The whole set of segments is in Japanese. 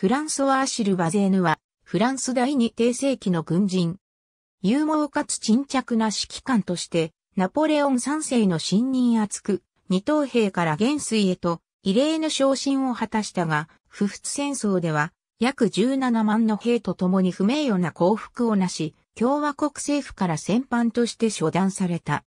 フランソワー・シルバゼーヌは、フランス第二帝政期の軍人。勇猛かつ沈着な指揮官として、ナポレオン3世の信任厚く、二等兵から元帥へと、異例の昇進を果たしたが、不仏戦争では、約17万の兵と共に不名誉な降伏をなし、共和国政府から戦犯として処断された。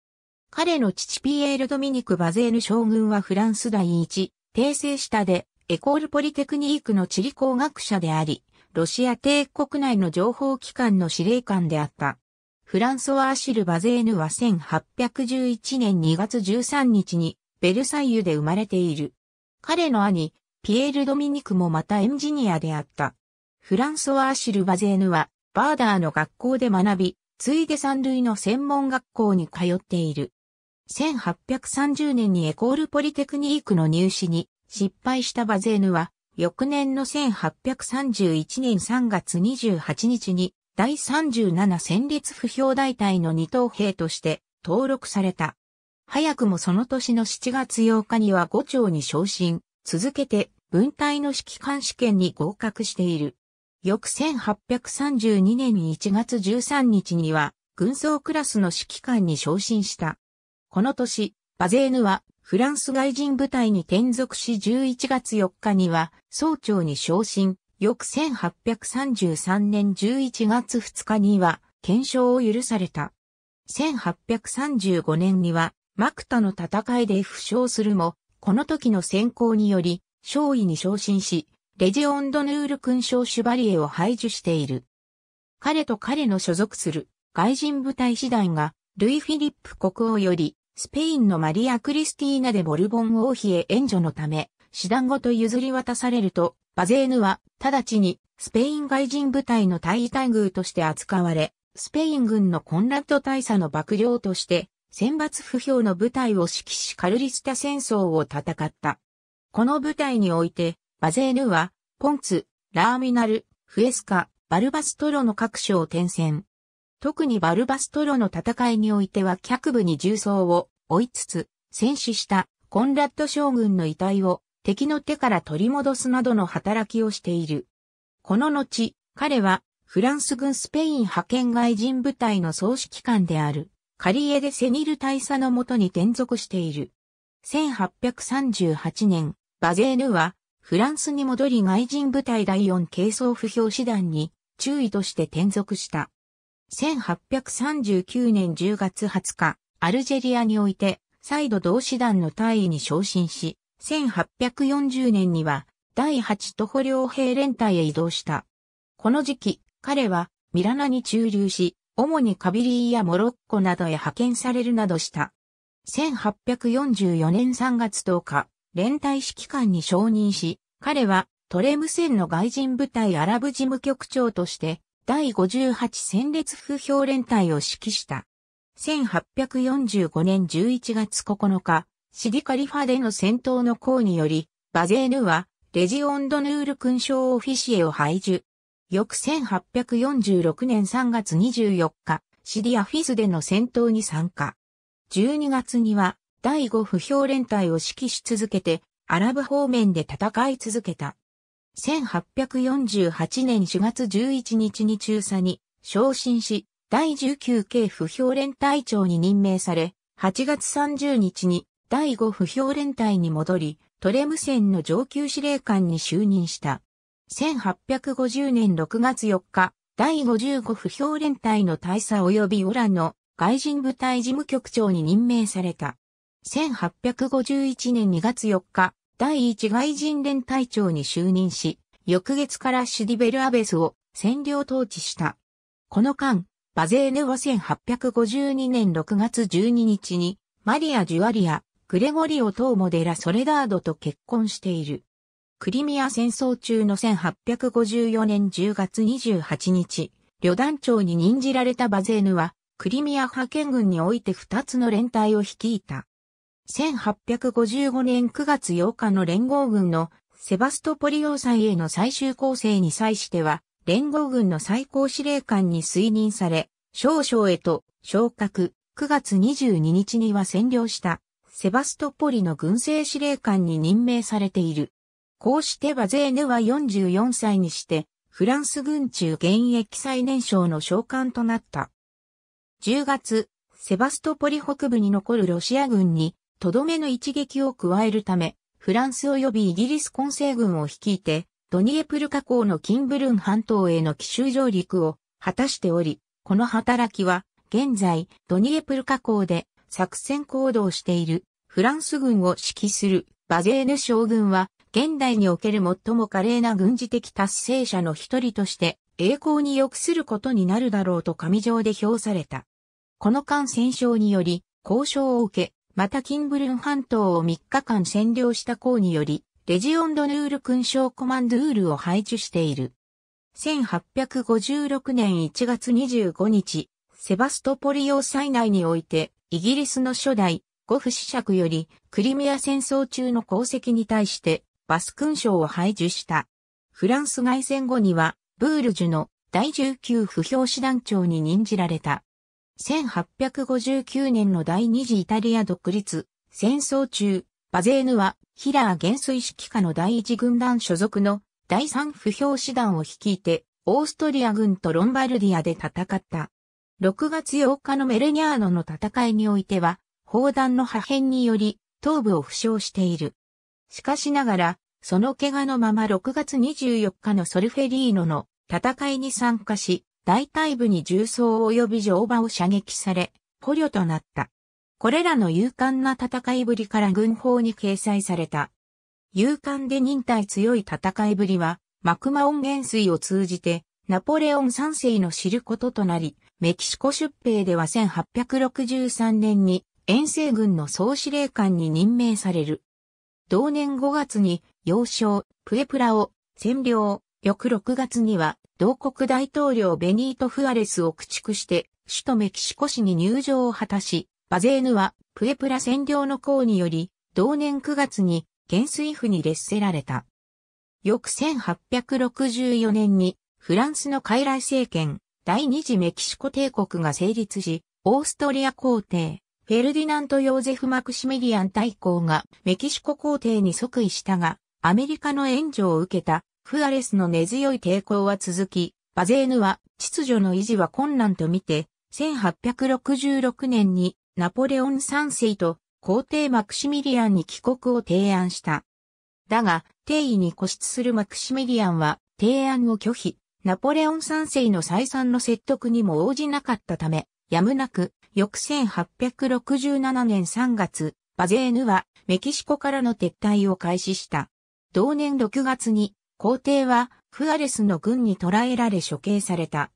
彼の父ピエール・ドミニク・バゼーヌ将軍はフランス第一、帝政下でエコールポリテクニークの地理工学者であり、ロシア帝国内の情報機関の司令官であった。フランソワー・シル・バゼーヌは1811年2月13日にベルサイユで生まれている。彼の兄、ピエール・ドミニクもまたエンジニアであった。フランソワー・シル・バゼーヌはバーダーの学校で学び、ついで三類の専門学校に通っている。1830年にエコールポリテクニークの入試に失敗したバゼーヌは、翌年の1831年3月28日に、第37戦列不評大隊の二等兵として登録された。早くもその年の7月8日には五丁に昇進、続けて分隊の指揮官試験に合格している。翌1832年1月13日には、軍曹クラスの指揮官に昇進した。この年、バゼーヌはフランス外人部隊に転属し11月4日には総長に昇進、翌1833年11月2日には検証を許された。1835年にはマクタの戦いで負傷するも、この時の選考により、少尉に昇進し、レジオンドヌール勲章シュバリエを排除している。彼と彼の所属する外人部隊師団が、ルイ・フィリップ国王よりスペインのマリア・クリスティーナでボルボン王妃へ援助のため、師団ごと譲り渡されると、バゼーヌは直ちにスペイン外人部隊の大尉待遇として扱われ、スペイン軍のコンラッド大佐の幕僚として、選抜不評の部隊を指揮しカルリスタ戦争を戦った。この部隊において、バゼーヌは、ポンツ、ラーミナル、フエスカ、バルバストロの各所を転戦。特にバルバストロの戦いにおいては脚部に重装を追いつつ、戦死したコンラッド将軍の遺体を敵の手から取り戻すなどの働きをしている。この後、彼はフランス軍スペイン派遣外人部隊の総指揮官であるカリエデ・セニル大佐のもとに転属している。1838年、バゼーヌはフランスに戻り外人部隊第4軽装不評師団に注意として転属した。1839年10月20日、アルジェリアにおいて、再度同志団の大尉に昇進し、1840年には、第8徒歩両兵連隊へ移動した。この時期、彼は、ミラナに駐留し、主にカビリーやモロッコなどへ派遣されるなどした。1844年3月10日、連隊指揮官に承認し、彼はトレム戦の外人部隊アラブ事務局長として、第58戦列不評連隊を指揮した。1845年11月9日、シディカリファでの戦闘の功により、バゼーヌは、レジオンドヌール勲章オフィシエを排除。翌1846年3月24日、シリアフィスでの戦闘に参加。12月には、第5不評連隊を指揮し続けて、アラブ方面で戦い続けた。1848年4月11日に中佐に昇進し、第19系不評連隊長に任命され、8月30日に第5不評連隊に戻り、トレム戦の上級司令官に就任した。1850年6月4日、第55不評連隊の大佐及びオラの外人部隊事務局長に任命された。1851年2月4日、第1外人連隊長に就任し、翌月からシュディベル・アベスを占領統治した。この間、バゼーヌは1852年6月12日に、マリア・ジュアリア、グレゴリオ・トーモ・デラ・ソレダードと結婚している。クリミア戦争中の1854年10月28日、旅団長に任じられたバゼーヌは、クリミア派遣軍において2つの連隊を率いた。1855年9月8日の連合軍のセバストポリ要塞への最終攻勢に際しては、連合軍の最高司令官に推任され、少々へと昇格、9月22日には占領したセバストポリの軍政司令官に任命されている。こうしてバゼーヌは44歳にして、フランス軍中現役最年少の将官となった。10月、セバストポリ北部に残るロシア軍に、とどめの一撃を加えるため、フランス及びイギリス混成軍を率いて、ドニエプル河口のキンブルン半島への奇襲上陸を果たしており、この働きは、現在、ドニエプル河口で作戦行動しているフランス軍を指揮するバゼーヌ将軍は、現代における最も華麗な軍事的達成者の一人として、栄光に良くすることになるだろうと上で評された。この間戦勝により、交渉を受け、またキンブルン半島を3日間占領した項により、レジオンドヌール勲章コマンドゥールを配置している。1856年1月25日、セバストポリ要塞内において、イギリスの初代、ゴフ子爵より、クリミア戦争中の功績に対して、バス勲章を配除した。フランス外戦後には、ブールジュの第19不評師団長に任じられた。1859年の第二次イタリア独立、戦争中、バゼーヌは、ヒラー元帥指揮下の第一軍団所属の第三不評師団を率いて、オーストリア軍とロンバルディアで戦った。6月8日のメレニャーノの戦いにおいては、砲弾の破片により、頭部を負傷している。しかしながら、その怪我のまま6月24日のソルフェリーノの戦いに参加し、大体部に重装及び乗馬を射撃され、捕虜となった。これらの勇敢な戦いぶりから軍法に掲載された。勇敢で忍耐強い戦いぶりは、マクマオン元帥を通じて、ナポレオン三世の知ることとなり、メキシコ出兵では1863年に遠征軍の総司令官に任命される。同年5月に要衝プエプラを占領、翌6月には同国大統領ベニート・フアレスを駆逐して首都メキシコ市に入場を果たし、バゼーヌはプエプラ占領の功により、同年9月に元帥府に列せられた。翌1864年にフランスの傀儡政権、第二次メキシコ帝国が成立し、オーストリア皇帝、フェルディナント・ヨーゼフ・マクシミリアン大公がメキシコ皇帝に即位したが、アメリカの援助を受けたフアレスの根強い抵抗は続き、バゼーヌは秩序の維持は困難とみて、1866年にナポレオン三世と皇帝マクシミリアンに帰国を提案した。だが、帝位に固執するマクシミリアンは提案を拒否、ナポレオン三世の再三の説得にも応じなかったため、やむなく、翌1867年3月、バゼーヌはメキシコからの撤退を開始した。同年6月に、皇帝はフアレスの軍に捕らえられ処刑された。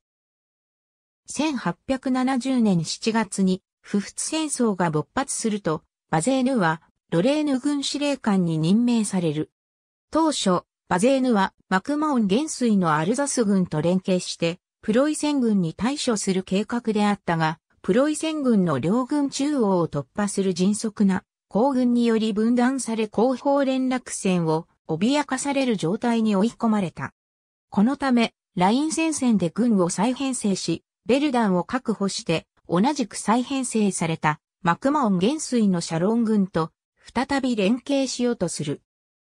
1870年7月に不仏戦争が勃発すると、バゼーヌはロレーヌ軍司令官に任命される。当初、バゼーヌはマクマオン元帥のアルザス軍と連携して、プロイセン軍に対処する計画であったが、プロイセン軍の両軍中央を突破する迅速な行軍により分断され後方連絡船を脅かされる状態に追い込まれた。このため、ライン戦線で軍を再編成し、ベルダンを確保して同じく再編成されたマクマオン元帥のシャロン軍と再び連携しようとする。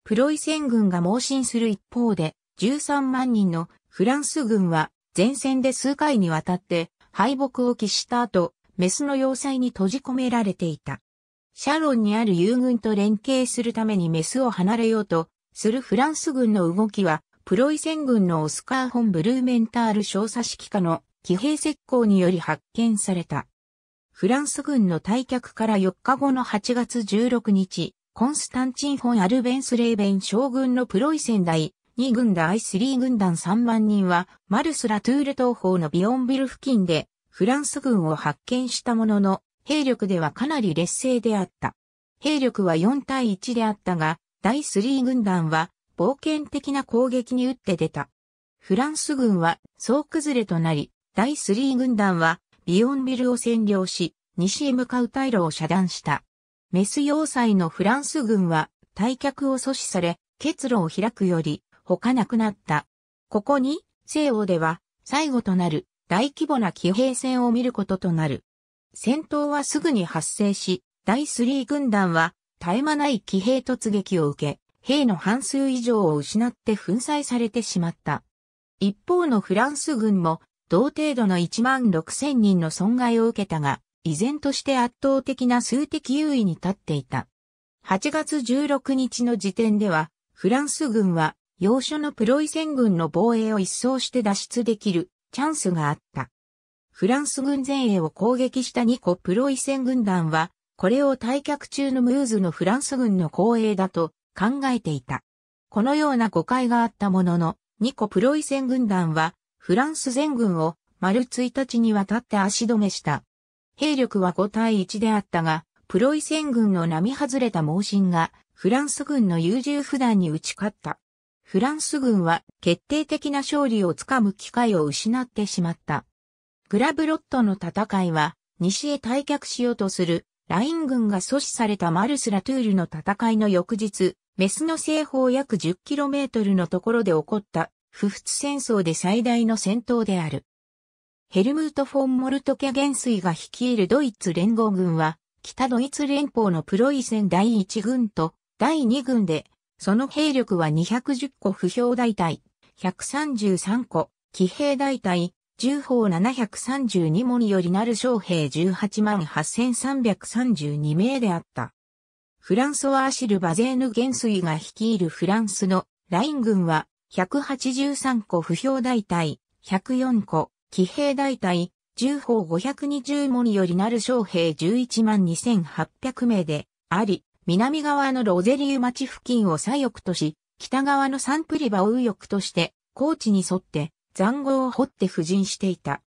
プロイセン軍が猛進する一方で13万人のフランス軍は前線で数回にわたって敗北を喫した後、メスの要塞に閉じ込められていた。シャロンにある友軍と連携するためにメスを離れようとするフランス軍の動きは、プロイセン軍のオスカー・ホン・ブルーメンタール少佐指揮下の騎兵石膏により発見された。フランス軍の退却から4日後の8月16日、コンスタンチン・フォン・アルベンス・レーベン将軍のプロイセン第2軍第3軍団3万人は、マルス・ラトゥール東方のビオンビル付近で、フランス軍を発見したものの、兵力ではかなり劣勢であった。兵力は4対1であったが、第3軍団は冒険的な攻撃に打って出た。フランス軍は総崩れとなり、第3軍団は、ビヨンビルを占領し、西へ向かう退路を遮断した。メス要塞のフランス軍は、退却を阻止され、結露を開くより、他なくなった。ここに、西欧では、最後となる、大規模な騎兵戦を見ることとなる。戦闘はすぐに発生し、第3軍団は、絶え間ない騎兵突撃を受け、兵の半数以上を失って粉砕されてしまった。一方のフランス軍も同程度の1万6 0人の損害を受けたが、依然として圧倒的な数的優位に立っていた。8月16日の時点では、フランス軍は、要所のプロイセン軍の防衛を一掃して脱出できるチャンスがあった。フランス軍前衛を攻撃した2個プロイセン軍団は、これを退却中のムーズのフランス軍の光栄だと考えていた。このような誤解があったものの、2個プロイセン軍団は、フランス全軍を丸1日にわたって足止めした。兵力は5対1であったが、プロイセン軍の波外れた猛進が、フランス軍の優柔不断に打ち勝った。フランス軍は決定的な勝利をつかむ機会を失ってしまった。グラブロットの戦いは、西へ退却しようとする、ライン軍が阻止されたマルス・ラトゥールの戦いの翌日、メスの西方約 10km のところで起こった不仏戦争で最大の戦闘である。ヘルムート・フォン・モルトケ元帥が率いるドイツ連合軍は、北ドイツ連邦のプロイセン第1軍と第2軍で、その兵力は210個不評大隊、133個、騎兵大隊、重砲732門よりなる将兵18万8332名であった。フランソワー・シル・バゼーヌ元帥が率いるフランスのライン軍は183個不評大隊、104個、騎兵大隊、10砲520門よりなる将兵11万2800名で、あり、南側のロゼリウ町付近を左翼とし、北側のサンプリバを右翼として、高地に沿って残壕を掘って布陣していた。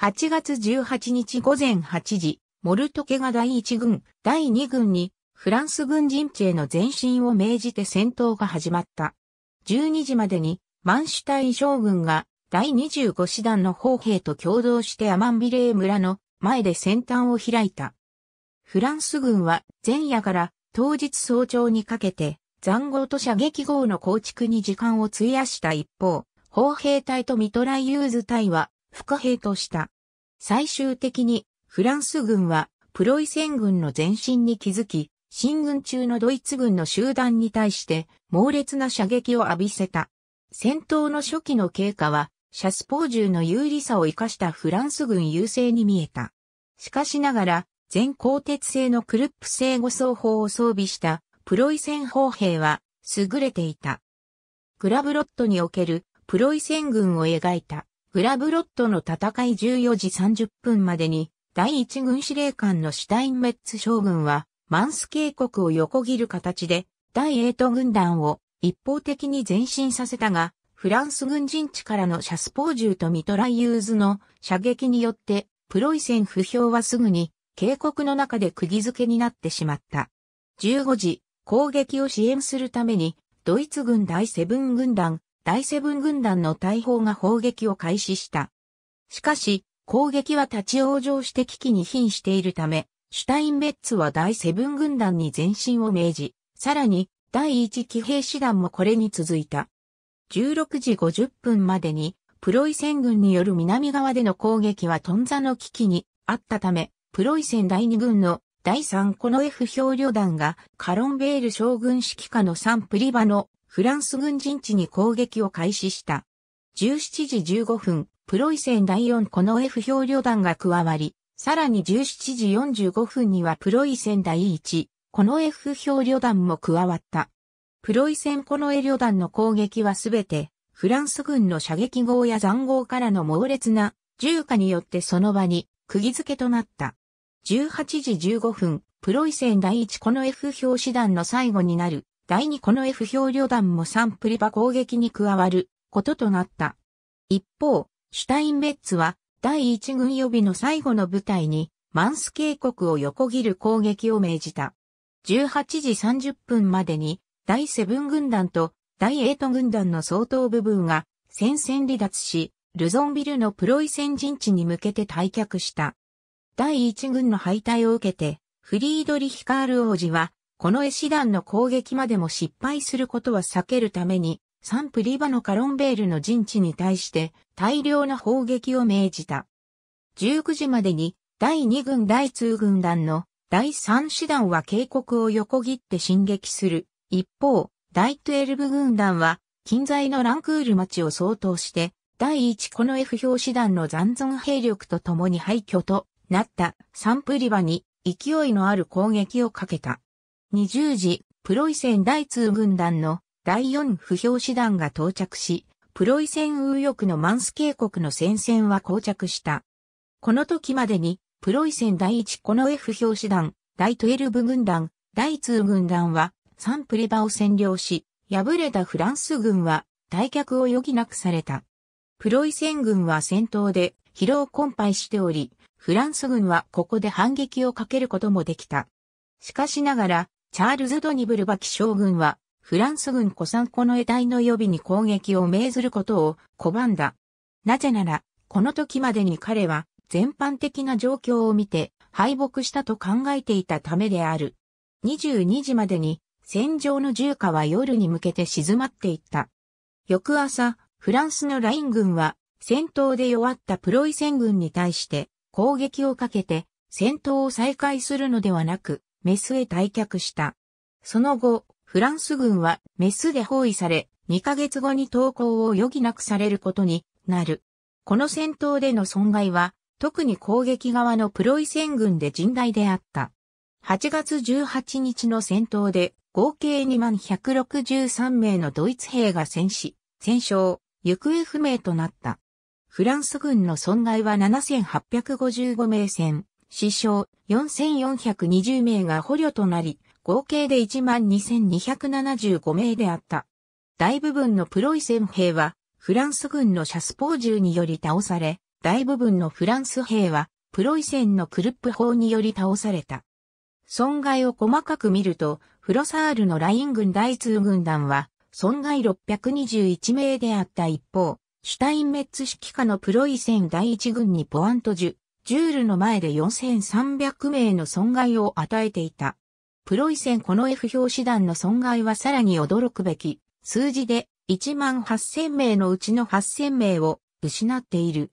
8月18日午前8時、モルトケが第1軍、第2軍に、フランス軍陣地への前進を命じて戦闘が始まった。12時までに満タイ将軍が第25師団の砲兵と共同してアマンビレー村の前で先端を開いた。フランス軍は前夜から当日早朝にかけて残壕と射撃壕の構築に時間を費やした一方、砲兵隊とミトライユーズ隊は副兵とした。最終的にフランス軍はプロイセン軍の前進に気づき、進軍中のドイツ軍の集団に対して猛烈な射撃を浴びせた。戦闘の初期の経過は、シャスポー銃の有利さを生かしたフランス軍優勢に見えた。しかしながら、全鋼鉄製のクルップ製護装砲を装備したプロイセン砲兵は優れていた。グラブロットにおけるプロイセン軍を描いたグラブロットの戦い14時30分までに第一軍司令官のシュタインメッツ将軍はマンス渓谷を横切る形で、第エイト軍団を一方的に前進させたが、フランス軍陣地からのシャスポージュとミトライユーズの射撃によって、プロイセン不評はすぐに、渓谷の中で釘付けになってしまった。15時、攻撃を支援するために、ドイツ軍第セブン軍団、第セブン軍団の大砲が砲撃を開始した。しかし、攻撃は立ち往生して危機に瀕しているため、シュタインベッツは第セブン軍団に前進を命じ、さらに第一騎兵師団もこれに続いた。16時50分までに、プロイセン軍による南側での攻撃はトンザの危機にあったため、プロイセン第2軍の第3この F 兵旅団がカロンベール将軍指揮下のサンプリバのフランス軍陣地に攻撃を開始した。17時15分、プロイセン第4この F 兵旅団が加わり、さらに17時45分にはプロイセン第1、この F 表旅団も加わった。プロイセンこの A 旅団の攻撃はすべて、フランス軍の射撃号や残号からの猛烈な銃火によってその場に釘付けとなった。18時15分、プロイセン第1この F 表師団の最後になる、第2この F 表旅団もサンプリバ攻撃に加わることとなった。一方、シュタインベッツは第一軍予備の最後の部隊に、マンス渓谷を横切る攻撃を命じた。18時30分までに、第セブン軍団と第エイト軍団の相当部分が戦線離脱し、ルゾンビルのプロイセン陣地に向けて退却した。第一軍の敗退を受けて、フリードリヒカール王子は、この絵師団の攻撃までも失敗することは避けるために、サンプリバのカロンベールの陣地に対して大量の砲撃を命じた。19時までに第2軍第2軍団の第3師団は警告を横切って進撃する。一方、第12軍団は近在のランクール町を相当して、第1この F 表師団の残存兵力と共に廃墟となったサンプリバに勢いのある攻撃をかけた。20時、プロイセン第2軍団の第4不評師団が到着し、プロイセン右翼のマンス渓谷の戦線は膠着した。この時までに、プロイセン第1この F 表師団、第12軍団、第2軍団は、サンプリバを占領し、敗れたフランス軍は、退却を余儀なくされた。プロイセン軍は戦闘で疲労困憊しており、フランス軍はここで反撃をかけることもできた。しかしながら、チャールズ・ドニブルバキ将軍はフランス軍古参湖の得体の予備に攻撃を命ずることを拒んだ。なぜなら、この時までに彼は全般的な状況を見て敗北したと考えていたためである。22時までに戦場の重火は夜に向けて静まっていった。翌朝、フランスのライン軍は戦闘で弱ったプロイセン軍に対して攻撃をかけて戦闘を再開するのではなく、メスへ退却した。その後、フランス軍はメスで包囲され、2ヶ月後に投降を余儀なくされることになる。この戦闘での損害は、特に攻撃側のプロイセン軍で甚大であった。8月18日の戦闘で、合計2万163名のドイツ兵が戦死、戦傷、行方不明となった。フランス軍の損害は7855名戦、死傷4420名が捕虜となり、合計で12,275名であった。大部分のプロイセン兵は、フランス軍のシャスポー銃により倒され、大部分のフランス兵は、プロイセンのクルップ砲により倒された。損害を細かく見ると、フロサールのライン軍第2軍団は、損害621名であった一方、シュタインメッツ指揮下のプロイセン第1軍にポアントジュ、ジュールの前で4300名の損害を与えていた。プロイセンこの F 表師団の損害はさらに驚くべき、数字で1万8000名のうちの8000名を失っている。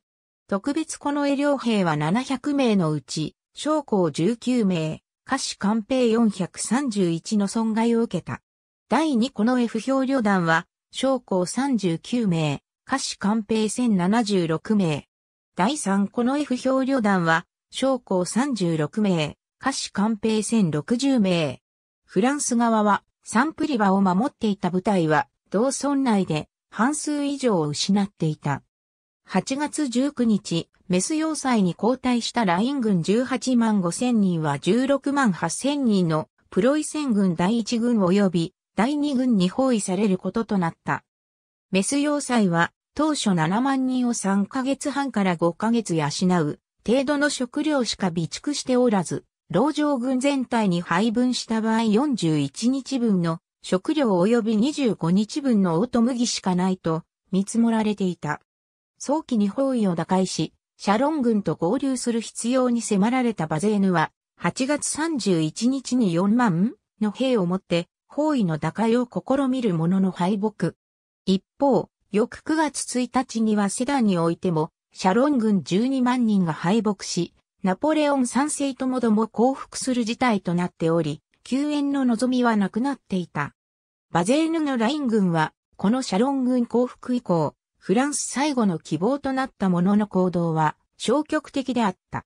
特別この絵両兵は700名のうち、将校19名、下士官兵431の損害を受けた。第2この F 表旅団は、将校39名、下士官兵1076名。第3この F 表旅団は、将校36名、下士官兵0 60名。フランス側はサンプリバを守っていた部隊は同村内で半数以上を失っていた。8月19日、メス要塞に交代したライン軍18万5千人は16万8千人のプロイセン軍第1軍及び第2軍に包囲されることとなった。メス要塞は当初7万人を3ヶ月半から5ヶ月養う程度の食料しか備蓄しておらず、老城軍全体に配分した場合41日分の食料及び25日分のオート麦しかないと見積もられていた。早期に包囲を打開し、シャロン軍と合流する必要に迫られたバゼーヌは、8月31日に4万の兵をもって包囲の打開を試みるものの敗北。一方、翌9月1日にはセダンにおいても、シャロン軍12万人が敗北し、ナポレオン三世ともども降伏する事態となっており、救援の望みはなくなっていた。バゼーヌのライン軍は、このシャロン軍降伏以降、フランス最後の希望となったものの行動は消極的であった。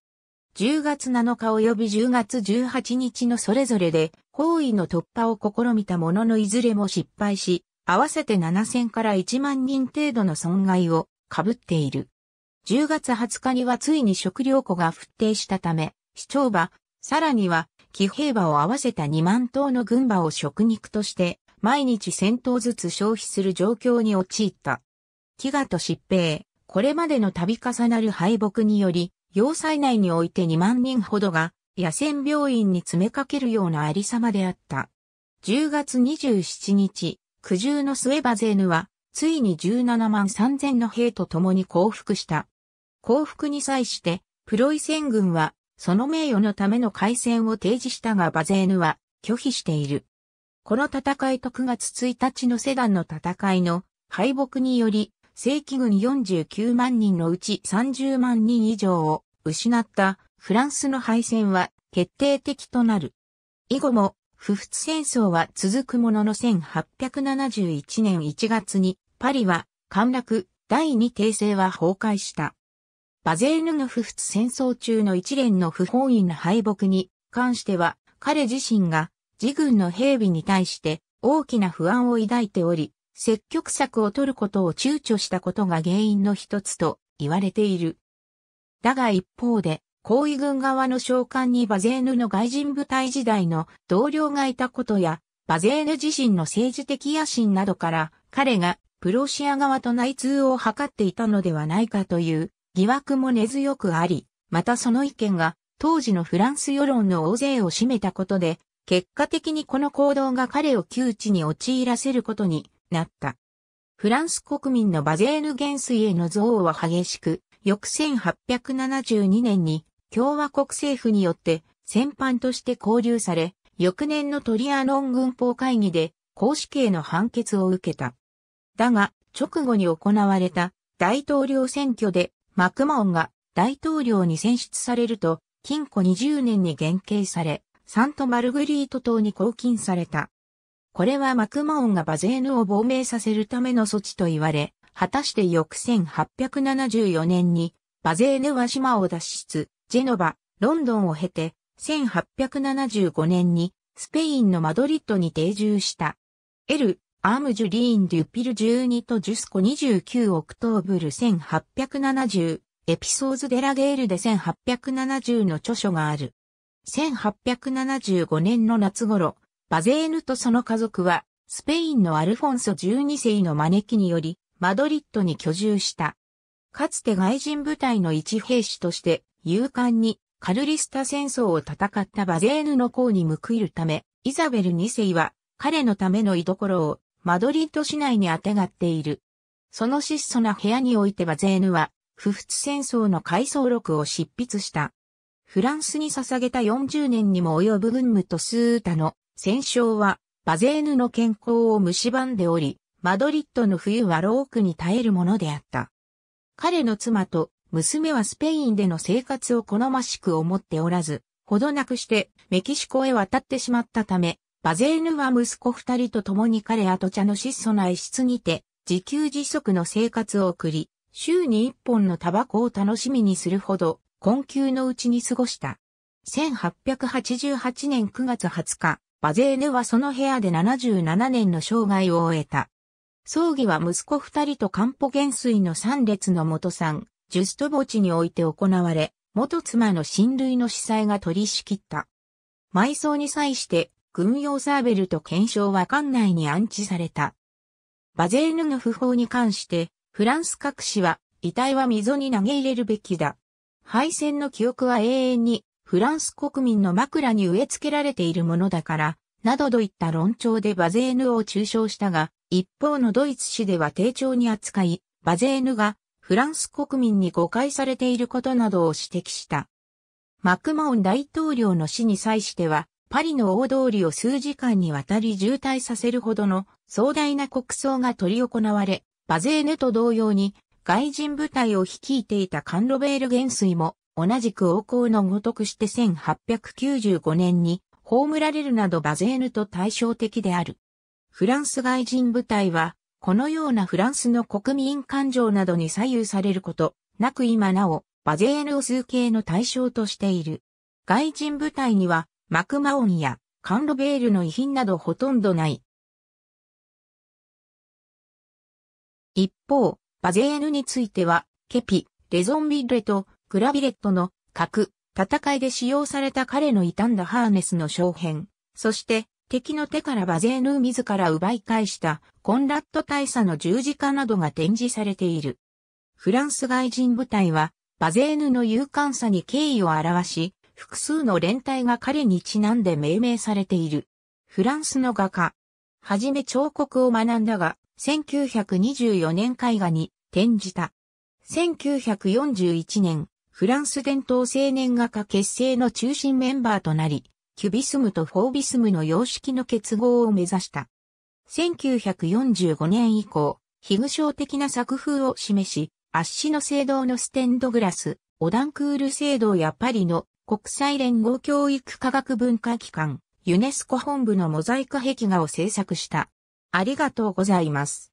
10月7日及び10月18日のそれぞれで包囲の突破を試みたもののいずれも失敗し、合わせて7000から1万人程度の損害を被っている。10月20日にはついに食糧庫が沸騰したため、市長馬、さらには、騎兵馬を合わせた2万頭の軍馬を食肉として、毎日1000頭ずつ消費する状況に陥った。飢餓と疾病、これまでの度重なる敗北により、要塞内において2万人ほどが、野戦病院に詰めかけるようなありさまであった。10月27日、苦渋の末バゼーヌは、ついに17万3000の兵と共に降伏した。降伏に際して、プロイセン軍は、その名誉のための開戦を提示したがバゼーヌは拒否している。この戦いと9月1日のセダンの戦いの敗北により、正規軍49万人のうち30万人以上を失ったフランスの敗戦は決定的となる。以後も、不仏戦争は続くものの1871年1月にパリは陥落、第二帝政は崩壊した。バゼーヌの不仏戦争中の一連の不本意な敗北に関しては、彼自身が自軍の兵備に対して大きな不安を抱いており、積極策を取ることを躊躇したことが原因の一つと言われている。だが一方で、高位軍側の召喚にバゼーヌの外人部隊時代の同僚がいたことや、バゼーヌ自身の政治的野心などから、彼がプロシア側と内通を図っていたのではないかという疑惑も根強くあり、またその意見が当時のフランス世論の大勢を占めたことで、結果的にこの行動が彼を窮地に陥らせることになった。フランス国民のバゼーヌ元帥への憎悪は激しく、翌1872年に共和国政府によって戦犯として拘留され、翌年のトリアノン軍法会議で公死刑の判決を受けた。だが、直後に行われた大統領選挙でマクモンが大統領に選出されると、禁錮20年に減刑され、サントマルグリート島に拘禁された。これはマクモンがバゼーヌを亡命させるための措置と言われ、果たして翌1874年に、バゼーヌは島を脱出、ジェノバ、ロンドンを経て、1875年にスペインのマドリッドに定住した。アームジュリーン・デュピル12とジュスコ29オクトーブル1870エピソーズ・デ・ラ・ゲールで1870の著書がある。1875年の夏頃、バゼーヌとその家族は、スペインのアルフォンソ12世の招きにより、マドリッドに居住した。かつて外人部隊の一兵士として、勇敢にカルリスタ戦争を戦ったバゼーヌの功に報いるため、イザベル2世は彼のための居所をマドリッド市内にあてがっている。その質素な部屋においてはゼーヌは、不仏戦争の回想録を執筆した。フランスに捧げた40年にも及ぶ軍務とスータの戦勝は、バゼーヌの健康を蝕んでおり、マドリッドの冬はロークに耐えるものであった。彼の妻と娘はスペインでの生活を好ましく思っておらず、ほどなくしてメキシコへ渡ってしまったため、バゼーヌは息子二人と共に彼後茶の質素な一室にて、自給自足の生活を送り、週に一本のタバコを楽しみにするほど、困窮のうちに過ごした。1888年9月20日、バゼーヌはその部屋で77年の生涯を終えた。葬儀は息子二人とカンポ元帥の三列の元さん、ジュスト墓地において行われ、元妻の親類の司祭が取り仕切った。埋葬に際して軍用サーベルと検証は艦内に安置された。バゼーヌの不法に関して、フランス各紙は、遺体は溝に投げ入れるべきだ。敗戦の記憶は永遠に、フランス国民の枕に植え付けられているものだから、などといった論調でバゼーヌを中傷したが、一方のドイツ紙では丁重に扱い、バゼーヌがフランス国民に誤解されていることなどを指摘した。マクモン大統領の死に際しては、パリの大通りを数時間にわたり渋滞させるほどの壮大な国葬が取り行われ、バゼーヌと同様に外人部隊を率いていたカンロベール元帥も同じく王侯のごとくして1895年に葬られるなどバゼーヌと対照的である。フランス外人部隊は、このようなフランスの国民感情などに左右されること、なく今なお、バゼーヌを数形の対象としている。外人部隊には、マクマオンやカンロベールの遺品などほとんどない。一方、バゼーヌについては、ケピ、レゾンビレとグラビレットの核、戦いで使用された彼の傷んだハーネスの小編、そして敵の手からバゼーヌ自ら奪い返したコンラット大佐の十字架などが展示されている。フランス外人部隊はバゼーヌの勇敢さに敬意を表し、複数の連帯が彼にちなんで命名されている。フランスの画家。はじめ彫刻を学んだが、1924年絵画に転じた。1941年、フランス伝統青年画家結成の中心メンバーとなり、キュビスムとフォービスムの様式の結合を目指した。1945年以降、非具象的な作風を示し、圧死の聖堂のステンドグラス、オダンクール聖堂やパリの国際連合教育科学文化機関、ユネスコ本部のモザイク壁画を制作した。ありがとうございます。